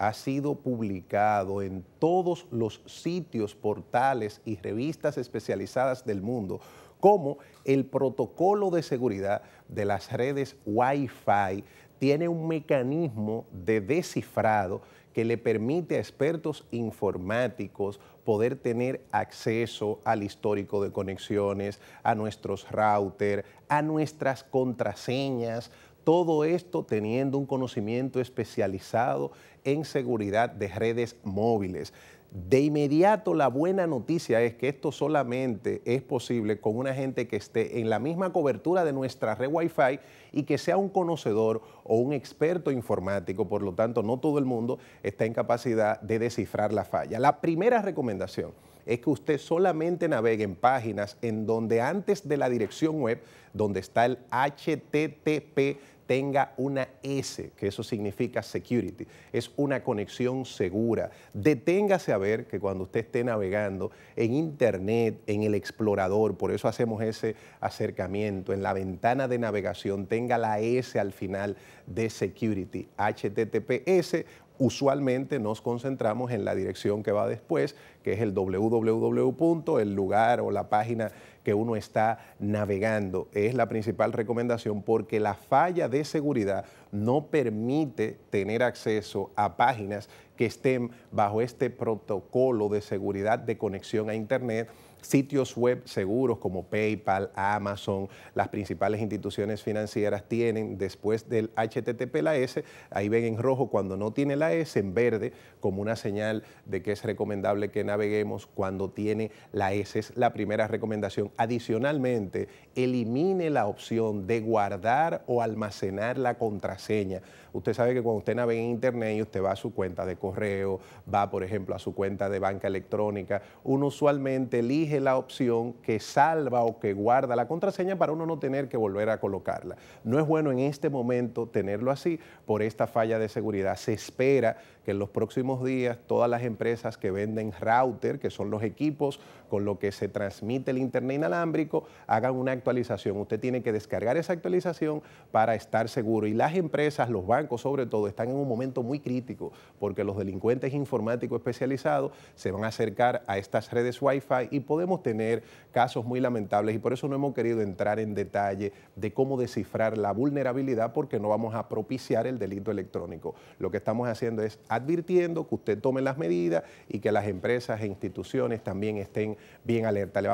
ha sido publicado en todos los sitios, portales y revistas especializadas del mundo como el protocolo de seguridad de las redes Wi-Fi tiene un mecanismo de descifrado que le permite a expertos informáticos poder tener acceso al histórico de conexiones, a nuestros routers, a nuestras contraseñas, todo esto teniendo un conocimiento especializado en seguridad de redes móviles. De inmediato la buena noticia es que esto solamente es posible con una gente que esté en la misma cobertura de nuestra red Wi-Fi y que sea un conocedor o un experto informático, por lo tanto no todo el mundo está en capacidad de descifrar la falla. La primera recomendación es que usted solamente navegue en páginas en donde antes de la dirección web, donde está el HTTP, tenga una S, que eso significa security, es una conexión segura. Deténgase a ver que cuando usted esté navegando en Internet, en el explorador, por eso hacemos ese acercamiento, en la ventana de navegación tenga la S al final de security, https usualmente nos concentramos en la dirección que va después, que es el www, el lugar o la página que uno está navegando. Es la principal recomendación porque la falla de seguridad no permite tener acceso a páginas que estén bajo este protocolo de seguridad de conexión a Internet Sitios web seguros como PayPal, Amazon, las principales instituciones financieras tienen después del HTTP la S, ahí ven en rojo cuando no tiene la S, en verde como una señal de que es recomendable que naveguemos cuando tiene la S. Es la primera recomendación. Adicionalmente, elimine la opción de guardar o almacenar la contraseña. Usted sabe que cuando usted navega en Internet y usted va a su cuenta de correo, va por ejemplo a su cuenta de banca electrónica, uno usualmente elige es la opción que salva o que guarda la contraseña para uno no tener que volver a colocarla. No es bueno en este momento tenerlo así por esta falla de seguridad. Se espera que en los próximos días todas las empresas que venden router, que son los equipos con los que se transmite el internet inalámbrico, hagan una actualización. Usted tiene que descargar esa actualización para estar seguro. Y las empresas, los bancos sobre todo, están en un momento muy crítico porque los delincuentes informáticos especializados se van a acercar a estas redes Wi-Fi y poder podemos tener casos muy lamentables y por eso no hemos querido entrar en detalle de cómo descifrar la vulnerabilidad porque no vamos a propiciar el delito electrónico. Lo que estamos haciendo es advirtiendo que usted tome las medidas y que las empresas e instituciones también estén bien alerta.